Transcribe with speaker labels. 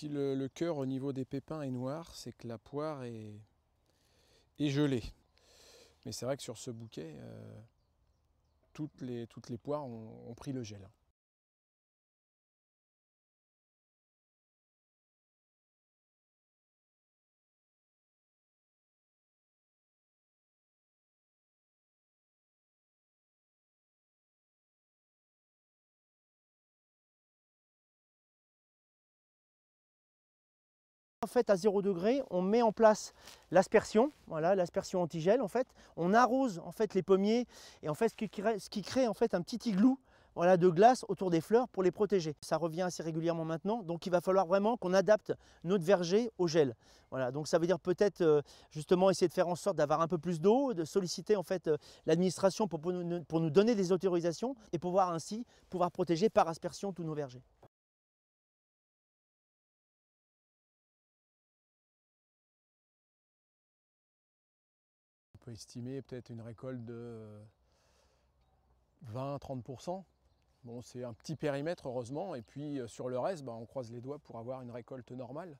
Speaker 1: si le, cœur au
Speaker 2: niveau des pépins est noir, c'est que la poire est, est gelée. Mais c'est vrai que sur ce bouquet, euh, toutes, les, toutes les poires ont pris le gel.
Speaker 3: Hein.
Speaker 4: En fait, à 0 degré, on met en place l'aspersion, voilà, l'aspersion antigel. En fait, on arrose en fait les pommiers et en fait, ce qui crée, en fait un petit igloo, voilà, de glace autour des fleurs pour les protéger. Ça revient assez régulièrement maintenant, donc il va falloir vraiment qu'on adapte notre verger au gel. Voilà, donc ça veut dire peut-être euh, justement essayer de faire en sorte d'avoir un peu plus d'eau, de solliciter en fait euh, l'administration pour, nous, donner des autorisations et pouvoir ainsi pouvoir protéger par aspersion tous nos vergers.
Speaker 1: estimer
Speaker 2: peut-être une récolte de 20-30%. Euh, bon, c'est un petit périmètre heureusement, et puis euh, sur le reste, bah, on croise les doigts pour avoir une récolte normale.